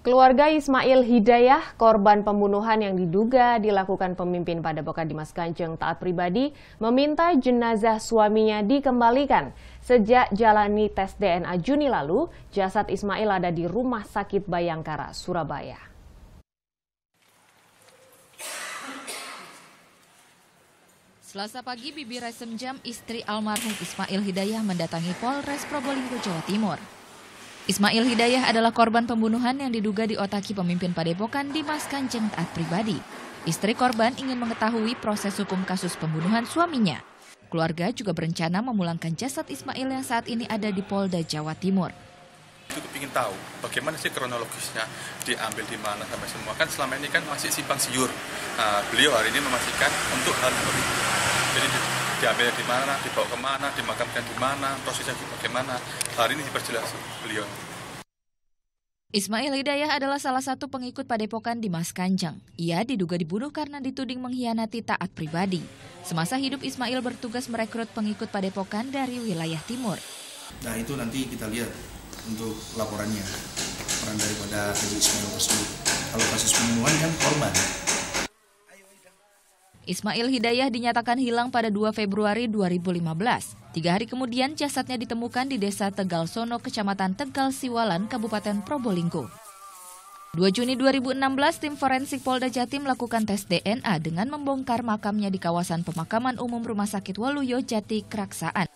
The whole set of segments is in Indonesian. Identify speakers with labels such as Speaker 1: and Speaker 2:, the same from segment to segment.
Speaker 1: Keluarga Ismail Hidayah, korban pembunuhan yang diduga dilakukan pemimpin pada Boka Dimas Kanjeng taat pribadi, meminta jenazah suaminya dikembalikan. Sejak jalani tes DNA Juni lalu, jasad Ismail ada di Rumah Sakit Bayangkara, Surabaya.
Speaker 2: Selasa pagi, Bibi Resem Jam, istri almarhum Ismail Hidayah mendatangi Polres Probolinggo, Jawa Timur. Ismail Hidayah adalah korban pembunuhan yang diduga diotaki pemimpin Padepokan Dimas Kanjeng taat pribadi. Istri korban ingin mengetahui proses hukum kasus pembunuhan suaminya. Keluarga juga berencana memulangkan jasad Ismail yang saat ini ada di Polda Jawa Timur.
Speaker 3: Itu ingin tahu bagaimana sih kronologisnya diambil di mana sampai semua kan selama ini kan masih simpang siur. Nah, beliau hari ini memastikan untuk hal ini. Jadi diambilnya di mana, dibawa kemana, dimakamkan di mana, prosesnya bagaimana. Hari ini diperjelas beliau.
Speaker 2: Ismail Hidayah adalah salah satu pengikut padepokan Dimas Kanjeng. Ia diduga dibunuh karena dituding mengkhianati taat pribadi. Semasa hidup Ismail bertugas merekrut pengikut padepokan dari wilayah timur.
Speaker 3: Nah itu nanti kita lihat untuk laporannya, peran daripada Haji Ismail tersebut. Kalau kasus pembunuhan kan korban,
Speaker 2: Ismail Hidayah dinyatakan hilang pada 2 Februari 2015. Tiga hari kemudian jasadnya ditemukan di desa Tegal Sono, kecamatan Tegal Siwalan, Kabupaten Probolinggo. 2 Juni 2016, tim forensik Polda Jatim melakukan tes DNA dengan membongkar makamnya di kawasan pemakaman umum Rumah Sakit Waluyo Jati Keraksaan.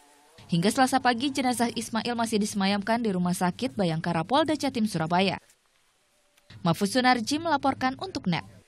Speaker 2: Hingga selasa pagi, jenazah Ismail masih disemayamkan di Rumah Sakit Bayangkara Polda Jatim, Surabaya. Mafusunar Sunarji melaporkan untuk NET.